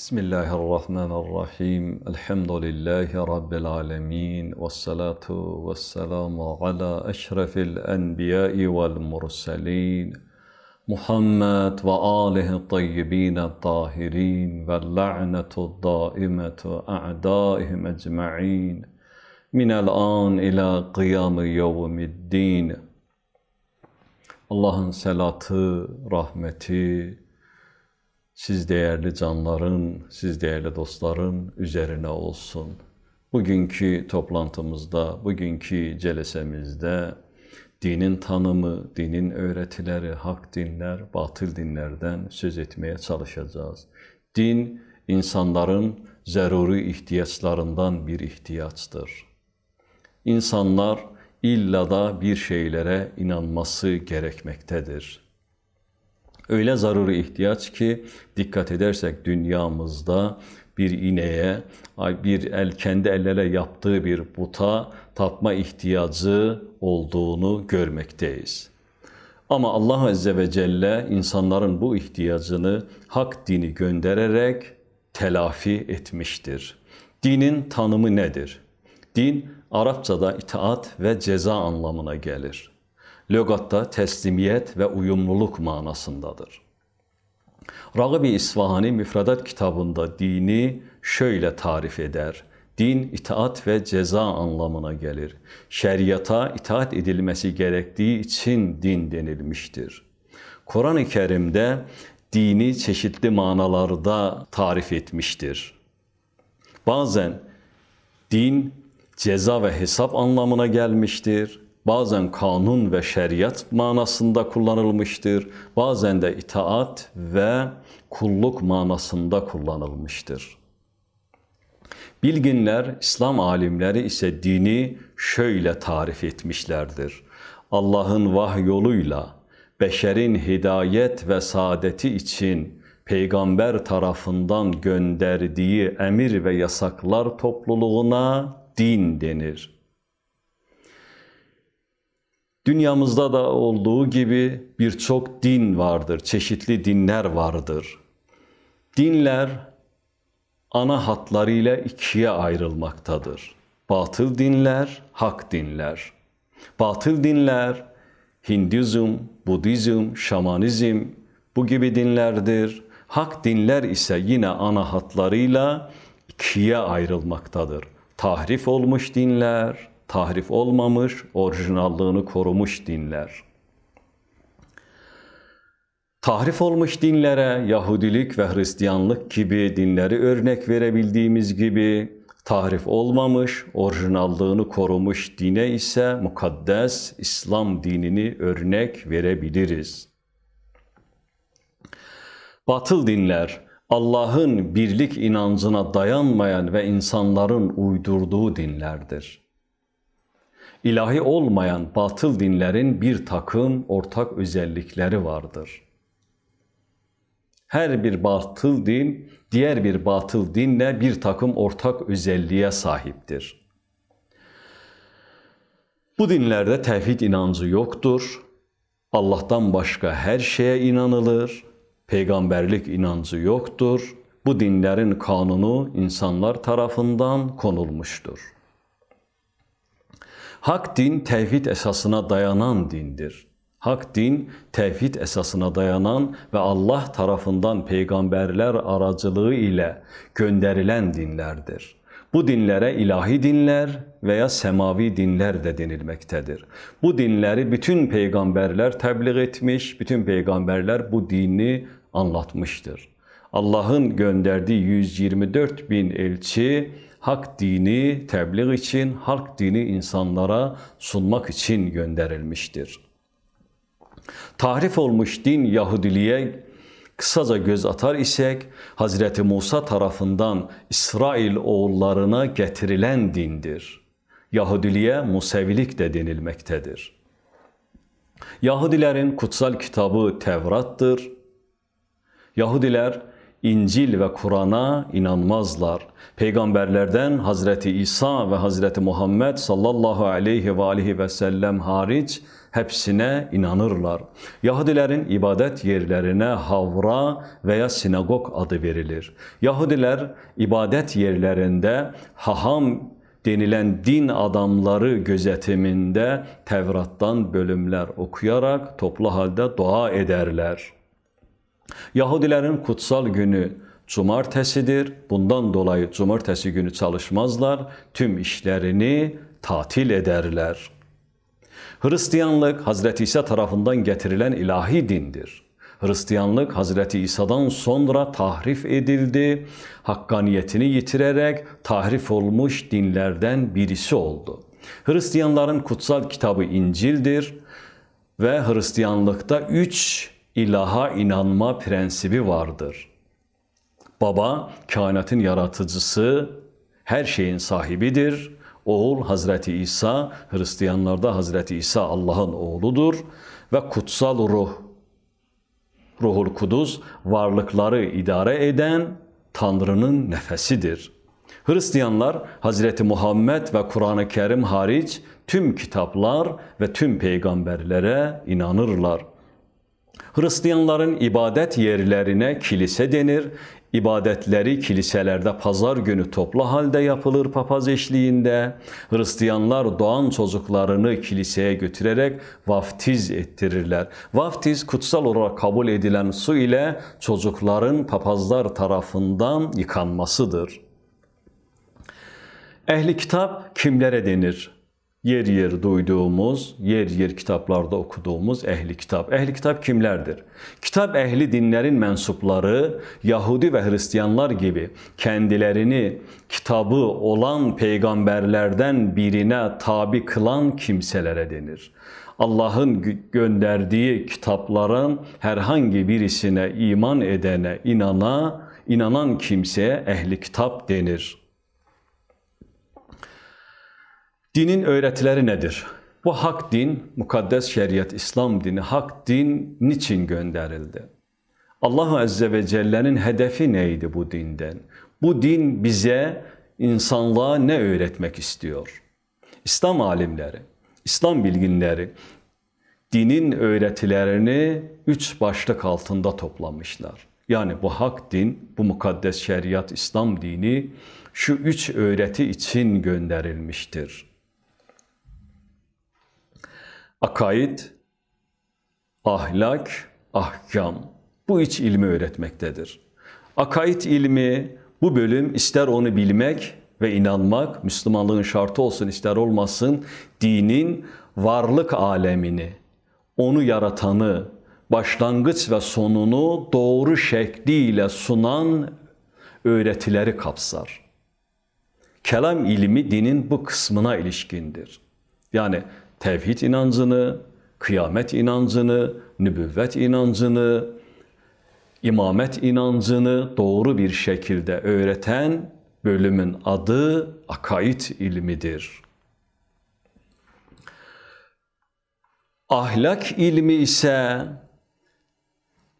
بسم الله الرحمن الرحيم الحمد لله رب العالمين والصلاة والسلام على أشرف الأنبياء والمرسلين محمد وآله الطيبين الطاهرين واللعنة الدائمة أعدائهم أجمعين من الآن إلى قيام يوم الدين اللهم selatı, رحمتي siz değerli canların, siz değerli dostların üzerine olsun. Bugünkü toplantımızda, bugünkü celesemizde dinin tanımı, dinin öğretileri, hak dinler, batıl dinlerden söz etmeye çalışacağız. Din insanların zaruri ihtiyaçlarından bir ihtiyaçtır. İnsanlar illa da bir şeylere inanması gerekmektedir. Öyle zaruri ihtiyaç ki dikkat edersek dünyamızda bir ineğe, bir el kendi ellere yaptığı bir buta tapma ihtiyacı olduğunu görmekteyiz. Ama Allah Azze ve Celle insanların bu ihtiyacını hak dini göndererek telafi etmiştir. Dinin tanımı nedir? Din Arapçada itaat ve ceza anlamına gelir. Lögatta teslimiyet ve uyumluluk manasındadır. Ragıbi İsfahani müfredat kitabında dini şöyle tarif eder. Din itaat ve ceza anlamına gelir. Şeriata itaat edilmesi gerektiği için din denilmiştir. Kur'an-ı Kerim'de dini çeşitli manalarda tarif etmiştir. Bazen din ceza ve hesap anlamına gelmiştir bazen kanun ve şeriat manasında kullanılmıştır. Bazen de itaat ve kulluk manasında kullanılmıştır. Bilginler, İslam alimleri ise dini şöyle tarif etmişlerdir. Allah'ın vahyoluyla beşerin hidayet ve saadeti için peygamber tarafından gönderdiği emir ve yasaklar topluluğuna din denir.'' Dünyamızda da olduğu gibi birçok din vardır, çeşitli dinler vardır. Dinler ana hatlarıyla ikiye ayrılmaktadır. Batıl dinler, hak dinler. Batıl dinler Hinduizm, Budizm, Şamanizm bu gibi dinlerdir. Hak dinler ise yine ana hatlarıyla ikiye ayrılmaktadır. Tahrif olmuş dinler, tahrif olmamış, orijinallığını korumuş dinler. Tahrif olmuş dinlere Yahudilik ve Hristiyanlık gibi dinleri örnek verebildiğimiz gibi tahrif olmamış, orijinallığını korumuş dine ise mukaddes İslam dinini örnek verebiliriz. Batıl dinler Allah'ın birlik inancına dayanmayan ve insanların uydurduğu dinlerdir. İlahi olmayan batıl dinlerin bir takım ortak özellikleri vardır. Her bir batıl din diğer bir batıl dinle bir takım ortak özelliğe sahiptir. Bu dinlerde tevhid inancı yoktur. Allah'tan başka her şeye inanılır. Peygamberlik inancı yoktur. Bu dinlerin kanunu insanlar tarafından konulmuştur. Haqq din təvhid əsasına dayanan dindir. Haqq din təvhid əsasına dayanan və Allah tərəfindən peyğəmbərlər aracılığı ilə göndərilən dinlərdir. Bu dinlərə ilahi dinlər və ya səmavi dinlər də denilməkdədir. Bu dinləri bütün peyğəmbərlər təbliğ etmiş, bütün peyğəmbərlər bu dini anlatmışdır. Allahın göndərdiyi 124 bin elçi hak dini tebliğ için, halk dini insanlara sunmak için gönderilmiştir. Tahrif olmuş din Yahudiliğe kısaca göz atar isek Hazreti Musa tarafından İsrail oğullarına getirilen dindir. Yahudiliğe Musevilik de denilmektedir. Yahudilerin kutsal kitabı Tevrat'tır. Yahudiler İncil ve Kur'an'a inanmazlar. Peygamberlerden Hazreti İsa ve Hazreti Muhammed sallallahu aleyhi ve aleyhi ve sellem hariç hepsine inanırlar. Yahudilerin ibadet yerlerine havra veya sinagog adı verilir. Yahudiler ibadet yerlerinde haham denilen din adamları gözetiminde Tevrat'tan bölümler okuyarak toplu halde dua ederler. Yahudilerin kutsal günü cumartesidir. Bundan dolayı cumartesi günü çalışmazlar. Tüm işlerini tatil ederler. Hristiyanlık Hazreti İsa tarafından getirilen ilahi dindir. Hristiyanlık Hazreti İsa'dan sonra tahrif edildi, hakkaniyetini yitirerek tahrif olmuş dinlerden birisi oldu. Hristiyanların kutsal kitabı İncil'dir ve Hristiyanlıkta üç ilaha inanma prensibi vardır. Baba kainatın yaratıcısı, her şeyin sahibidir. Oğul Hazreti İsa, Hristiyanlarda Hazreti İsa Allah'ın oğludur ve kutsal ruh Ruhul Kuduz varlıkları idare eden Tanrı'nın nefesidir. Hristiyanlar Hazreti Muhammed ve Kur'an-ı Kerim hariç tüm kitaplar ve tüm peygamberlere inanırlar. Hristiyanların ibadet yerlerine kilise denir. İbadetleri kiliselerde pazar günü toplu halde yapılır papaz eşliğinde. Hristiyanlar doğan çocuklarını kiliseye götürerek vaftiz ettirirler. Vaftiz kutsal olarak kabul edilen su ile çocukların papazlar tarafından yıkanmasıdır. Ehli kitap kimlere denir? yer yer duyduğumuz, yer yer kitaplarda okuduğumuz ehli kitap. Ehli kitap kimlerdir? Kitap ehli dinlerin mensupları Yahudi ve Hristiyanlar gibi kendilerini kitabı olan peygamberlerden birine tabi kılan kimselere denir. Allah'ın gönderdiği kitapların herhangi birisine iman edene, inana, inanan kimseye ehli kitap denir. Dinin öğretileri nedir? Bu hak din, mukaddes şeriat, İslam dini, hak din niçin gönderildi? Allah Azze ve Celle'nin hedefi neydi bu dinden? Bu din bize, insanlığa ne öğretmek istiyor? İslam alimleri, İslam bilginleri dinin öğretilerini üç başlık altında toplamışlar. Yani bu hak din, bu mukaddes şeriat İslam dini şu üç öğreti için gönderilmiştir akaid, ahlak, ahkam. Bu iç ilmi öğretmektedir. Akaid ilmi bu bölüm ister onu bilmek ve inanmak, Müslümanlığın şartı olsun ister olmasın, dinin varlık alemini, onu yaratanı, başlangıç ve sonunu doğru şekliyle sunan öğretileri kapsar. Kelam ilmi dinin bu kısmına ilişkindir. Yani tevhid inancını, kıyamet inancını, nübüvvet inancını, imamet inancını doğru bir şekilde öğreten bölümün adı akaid ilmidir. Ahlak ilmi ise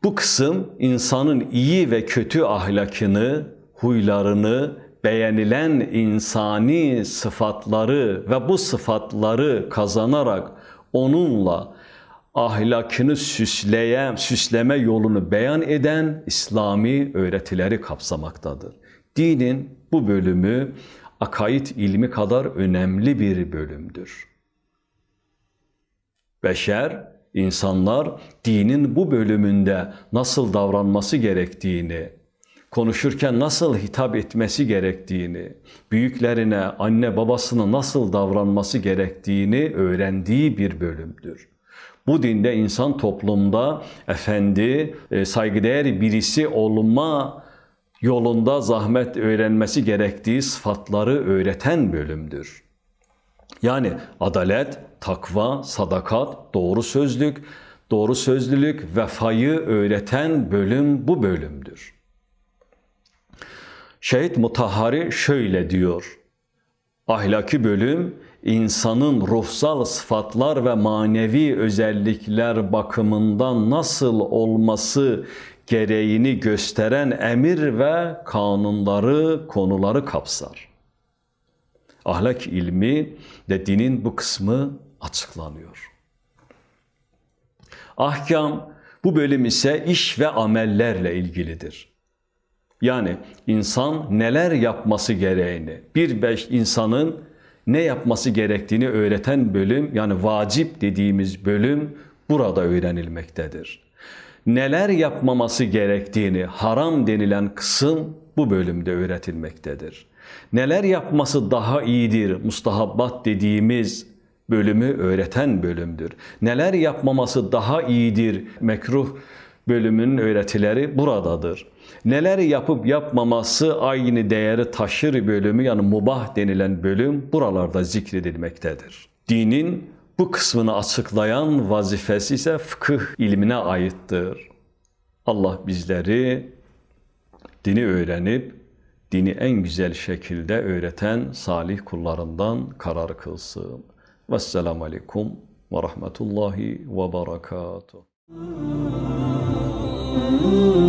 bu kısım insanın iyi ve kötü ahlakını, huylarını, beğenilen insani sıfatları ve bu sıfatları kazanarak onunla ahlakını süsleye, süsleme yolunu beyan eden İslami öğretileri kapsamaktadır. Dinin bu bölümü akaid ilmi kadar önemli bir bölümdür. Beşer, insanlar dinin bu bölümünde nasıl davranması gerektiğini konuşurken nasıl hitap etmesi gerektiğini, büyüklerine, anne babasına nasıl davranması gerektiğini öğrendiği bir bölümdür. Bu dinde insan toplumda efendi, e, saygıdeğer birisi olma yolunda zahmet öğrenmesi gerektiği sıfatları öğreten bölümdür. Yani adalet, takva, sadakat, doğru sözlük, doğru sözlülük, vefayı öğreten bölüm bu bölümdür. Şehit Mutahhari şöyle diyor. Ahlaki bölüm insanın ruhsal sıfatlar ve manevi özellikler bakımından nasıl olması gereğini gösteren emir ve kanunları, konuları kapsar. Ahlak ilmi de dinin bu kısmı açıklanıyor. Ahkam bu bölüm ise iş ve amellerle ilgilidir. Yani insan neler yapması gereğini, bir beş insanın ne yapması gerektiğini öğreten bölüm yani vacip dediğimiz bölüm burada öğrenilmektedir. Neler yapmaması gerektiğini haram denilen kısım bu bölümde öğretilmektedir. Neler yapması daha iyidir mustahabbat dediğimiz bölümü öğreten bölümdür. Neler yapmaması daha iyidir mekruh bölümünün öğretileri buradadır. Neler yapıp yapmaması aynı değeri taşır bölümü yani mubah denilen bölüm buralarda zikredilmektedir. Dinin bu kısmını açıklayan vazifesi ise fıkıh ilmine aittir. Allah bizleri dini öğrenip dini en güzel şekilde öğreten salih kullarından karar kılsın. Vesselamu aleyküm ve rahmetullahi ve berekatuhu. Jesus.